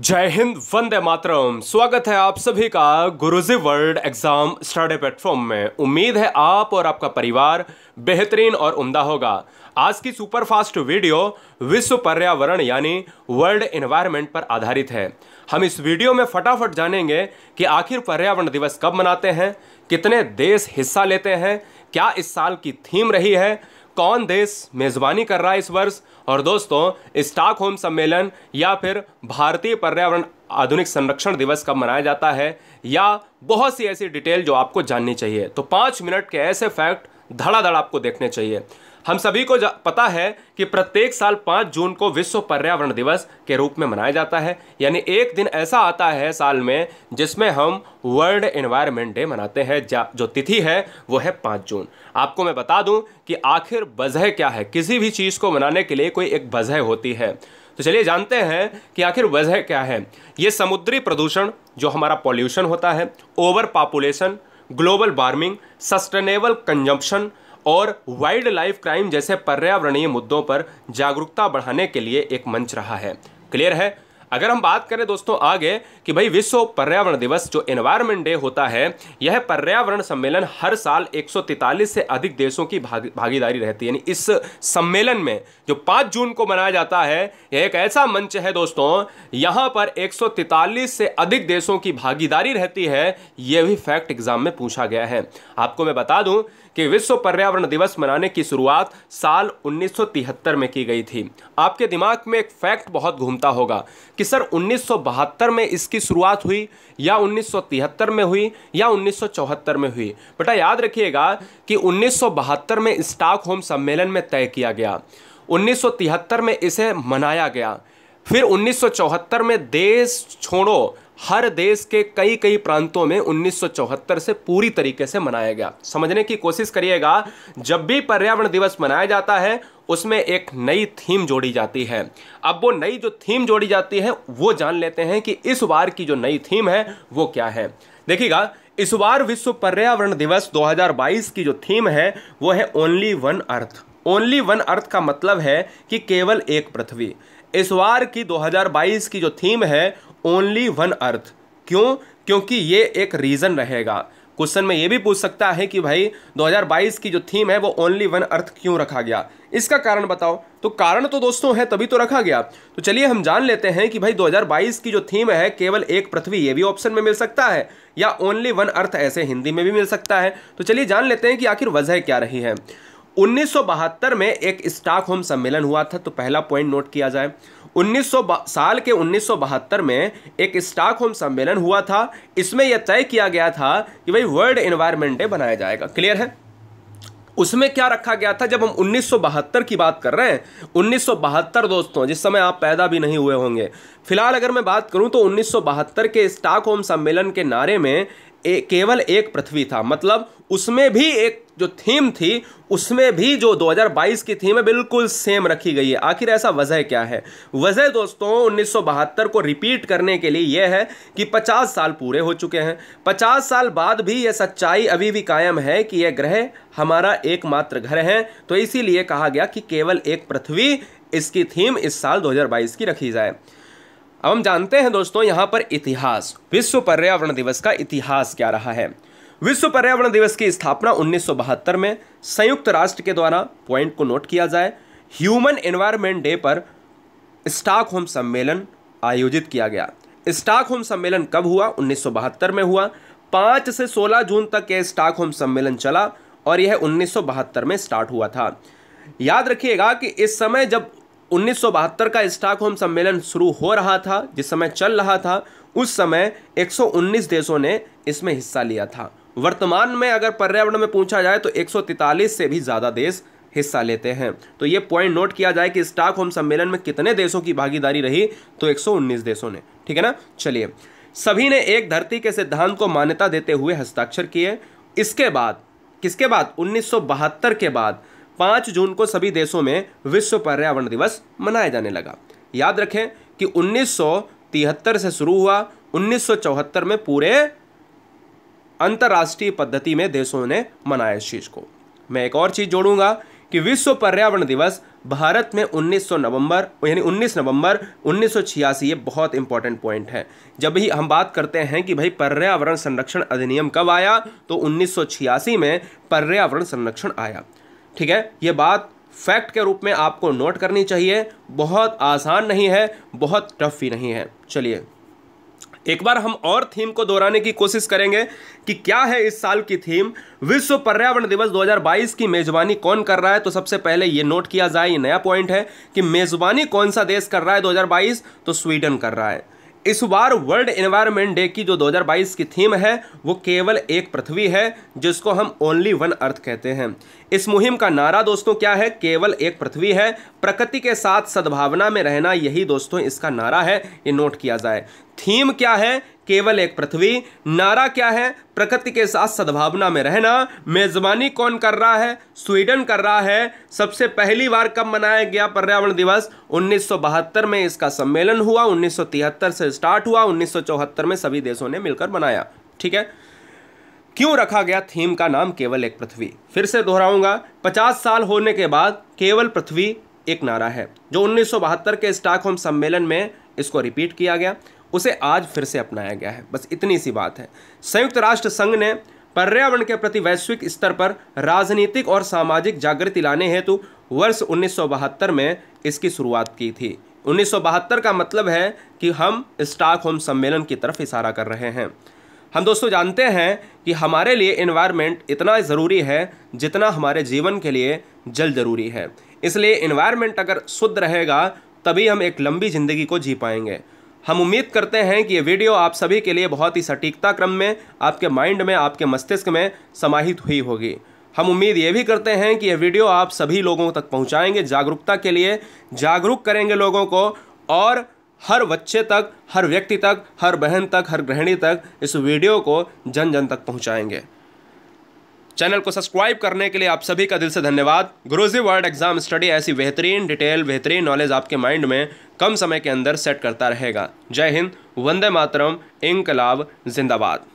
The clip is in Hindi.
जय हिंद वंदे मातरम स्वागत है आप सभी का Guruji world exam study platform में उम्मीद है आप और आपका परिवार बेहतरीन और उम्दा होगा आज की सुपर फास्ट वीडियो विश्व पर्यावरण यानी वर्ल्ड एनवायरनमेंट पर आधारित है हम इस वीडियो में फटाफट जानेंगे कि आखिर पर्यावरण दिवस कब मनाते हैं कितने देश हिस्सा लेते हैं क्या इस साल की थीम रही है कौन देश मेज़बानी कर रहा है इस वर्ष और दोस्तों होम सम्मेलन या फिर भारतीय पर्यावरण आधुनिक संरक्षण दिवस कब मनाया जाता है या बहुत सी ऐसी डिटेल जो आपको जाननी चाहिए तो पाँच मिनट के ऐसे फैक्ट धड़ाधड़ आपको देखने चाहिए हम सभी को पता है कि प्रत्येक साल 5 जून को विश्व पर्यावरण दिवस के रूप में मनाया जाता है यानी एक दिन ऐसा आता है साल में जिसमें हम वर्ल्ड एनवायरनमेंट डे मनाते हैं जो तिथि है वो है 5 जून आपको मैं बता दूं कि आखिर वजह क्या है किसी भी चीज़ को मनाने के लिए कोई एक वजह होती है तो चलिए जानते हैं कि आखिर वजह क्या है ये समुद्री प्रदूषण जो हमारा पॉल्यूशन होता है over population global warming sustainable consumption और वाइल्ड लाइफ क्राइम जैसे पर्यावरणीय मुद्दों पर जागरूकता बढ़ाने के लिए एक मंच रहा है क्लियर है अगर हम बात करें दोस्तों आगे कि भाई विश्व पर्यावरण दिवस जो एनवायरमेंट डे होता है यह पर्यावरण सम्मेलन हर साल 143 से अधिक देशों की भाग, भागीदारी रहती है यानी इस सम्मेलन में जो 5 जून को मनाया जाता है यह एक ऐसा मंच है दोस्तों यहां पर 143 से अधिक देशों की भागीदारी रहती है यह भी फैक्ट एग्जाम में पूछा गया है आपको मैं बता दूं कि विश्व पर्यावरण दिवस मनाने की शुरुआत साल 1973 में की गई थी आपके दिमाग में एक फैक्ट बहुत घूमता होगा कि कि सर 1972 में इसकी शुरुआत हुई या 1973 में हुई या 1974 में हुई बेटा याद रखिएगा कि 1972 में स्टॉक होम सम्मेलन में तय किया गया 1973 में इसे मनाया गया फिर 1974 में देश छोड़ो हर देश के कई कई प्रांतों में 1974 से पूरी तरीके से मनाया गया समझने की कोशिश करिएगा जब भी पर्यावरण दिवस मनाया जाता है उसमें एक नई थीम जोड़ी जाती है अब वो नई जो थीम जोड़ी जाती है वो जान लेते हैं कि इस बार की जो नई थीम है वो क्या है देखिएगा इस बार विश्व पर्यावरण दिवस 2022 की जो थीम है वो है only one earth only one earth का मतलब है कि केवल एक पृथ्वी इस बार की 2022 की जो थीम है ओनली वन अर्थ क्यों क्योंकि ये एक रीज़न रहेगा क्वेश्चन में ये भी पूछ सकता है कि भाई 2022 की जो थीम है वो ओनली वन अर्थ क्यों रखा गया इसका कारण बताओ तो कारण तो दोस्तों है तभी तो रखा गया तो चलिए हम जान लेते हैं कि भाई 2022 की जो थीम है केवल एक पृथ्वी ये भी ऑप्शन में मिल सकता है या ओनली वन अर्थ ऐसे हिंदी में भी मिल सकता है तो चलिए जान लेते हैं कि आखिर वजह क्या रही है 1972 में एक स्टॉक होम सम्मेलन हुआ था तो पहला पॉइंट नोट किया जाए 1900 साल के 1972 में एक स्टॉक होम सम्मेलन हुआ था इसमें यह तय किया गया था कि भाई वर्ल्ड एनवायरनमेंट डे बनाया जाएगा क्लियर है उसमें क्या रखा गया था जब हम 1972 की बात कर रहे हैं 1972 दोस्तों जिस समय आप पैदा भी नहीं हुए होंगे फिलहाल अगर मैं बात करूं तो 1972 के स्टॉक होम सम्मेलन के नारे में ए, केवल एक पृथ्वी था मतलब उसमें भी एक जो थीम थी उसमें भी जो 2022 की थीम है बिल्कुल सेम रखी गई है आखिर ऐसा वजह क्या है वजह दोस्तों उन्नीस को रिपीट करने के लिए यह है कि 50 साल पूरे हो चुके हैं 50 साल बाद भी यह सच्चाई अभी भी कायम है कि यह ग्रह हमारा एकमात्र घर है तो इसीलिए कहा गया कि केवल एक पृथ्वी इसकी थीम इस साल दो की रखी जाए अब हम जानते हैं दोस्तों यहाँ पर इतिहास विश्व पर्यावरण दिवस का इतिहास क्या रहा है विश्व पर्यावरण दिवस की स्थापना उन्नीस में संयुक्त राष्ट्र के द्वारा पॉइंट को नोट किया जाए ह्यूमन एनवायरमेंट डे पर स्टॉकहोम सम्मेलन आयोजित किया गया स्टॉकहोम सम्मेलन कब हुआ उन्नीस में हुआ पाँच से सोलह जून तक यह स्टॉकहोम सम्मेलन चला और यह उन्नीस में स्टार्ट हुआ था याद रखिएगा कि इस समय जब उन्नीस का होम सम्मेलन शुरू हो रहा था जिस समय चल रहा था उस समय 119 देशों ने इसमें हिस्सा लिया था वर्तमान में अगर पर्यावरण में पूछा जाए तो एक से भी ज़्यादा देश हिस्सा लेते हैं तो ये पॉइंट नोट किया जाए कि होम सम्मेलन में कितने देशों की भागीदारी रही तो एक देशों ने ठीक है ना चलिए सभी ने एक धरती के सिद्धांत को मान्यता देते हुए हस्ताक्षर किए इसके बाद किसके बाद 1972 के बाद पाँच जून को सभी देशों में विश्व पर्यावरण दिवस मनाया जाने लगा याद रखें कि उन्नीस से शुरू हुआ उन्नीस में पूरे अंतर्राष्ट्रीय पद्धति में देशों ने मनाया इस चीज़ को मैं एक और चीज़ जोड़ूंगा कि विश्व पर्यावरण दिवस भारत में 1900 नवंबर यानी 19 नवंबर 1986 ये बहुत इंपॉर्टेंट पॉइंट है जब भी हम बात करते हैं कि भाई पर्यावरण संरक्षण अधिनियम कब आया तो 1986 में पर्यावरण संरक्षण आया ठीक है ये बात फैक्ट के रूप में आपको नोट करनी चाहिए बहुत आसान नहीं है बहुत टफ भी नहीं है चलिए एक बार हम और थीम को दोहराने की कोशिश करेंगे कि क्या है इस साल की थीम विश्व पर्यावरण दिवस 2022 की मेज़बानी कौन कर रहा है तो सबसे पहले ये नोट किया जाए ये नया पॉइंट है कि मेज़बानी कौन सा देश कर रहा है 2022 तो स्वीडन कर रहा है इस बार वर्ल्ड एनवायरनमेंट डे की जो 2022 की थीम है वो केवल एक पृथ्वी है जिसको हम ओनली वन अर्थ कहते हैं इस मुहिम का नारा दोस्तों क्या है केवल एक पृथ्वी है प्रकृति के साथ सद्भावना में रहना यही दोस्तों इसका नारा है ये नोट किया जाए थीम क्या है केवल एक पृथ्वी नारा क्या है प्रकृति के साथ सद्भावना में रहना मेजबानी कौन कर रहा है स्वीडन कर रहा है सबसे पहली बार कब मनाया गया पर्यावरण दिवस 1972 में इसका सम्मेलन हुआ 1973 से स्टार्ट हुआ 1974 में सभी देशों ने मिलकर मनाया ठीक है क्यों रखा गया थीम का नाम केवल एक पृथ्वी फिर से दोहराऊंगा पचास साल होने के बाद केवल पृथ्वी एक नारा है जो उन्नीस के स्टॉकहोम सम्मेलन में इसको रिपीट किया गया उसे आज फिर से अपनाया गया है बस इतनी सी बात है संयुक्त राष्ट्र संघ ने पर्यावरण के प्रति वैश्विक स्तर पर राजनीतिक और सामाजिक जागृति लाने हेतु वर्ष उन्नीस में इसकी शुरुआत की थी उन्नीस का मतलब है कि हम स्टॉकहोम सम्मेलन की तरफ इशारा कर रहे हैं हम दोस्तों जानते हैं कि हमारे लिए इन्वायरमेंट इतना ज़रूरी है जितना हमारे जीवन के लिए जल ज़रूरी है इसलिए इन्वायरमेंट अगर शुद्ध रहेगा तभी हम एक लंबी ज़िंदगी को जी पाएंगे हम उम्मीद करते हैं कि ये वीडियो आप सभी के लिए बहुत ही सटीकता क्रम में आपके माइंड में आपके मस्तिष्क में समाहित हुई होगी हम उम्मीद ये भी करते हैं कि ये वीडियो आप सभी लोगों तक पहुंचाएंगे जागरूकता के लिए जागरूक करेंगे लोगों को और हर बच्चे तक हर व्यक्ति तक हर बहन तक हर गृहिणी तक इस वीडियो को जन जन तक पहुँचाएँगे चैनल को सब्सक्राइब करने के लिए आप सभी का दिल से धन्यवाद गुरुजी वर्ल्ड एग्जाम स्टडी ऐसी बेहतरीन डिटेल बेहतरीन नॉलेज आपके माइंड में कम समय के अंदर सेट करता रहेगा जय हिंद वंदे मातरम इनकलाब जिंदाबाद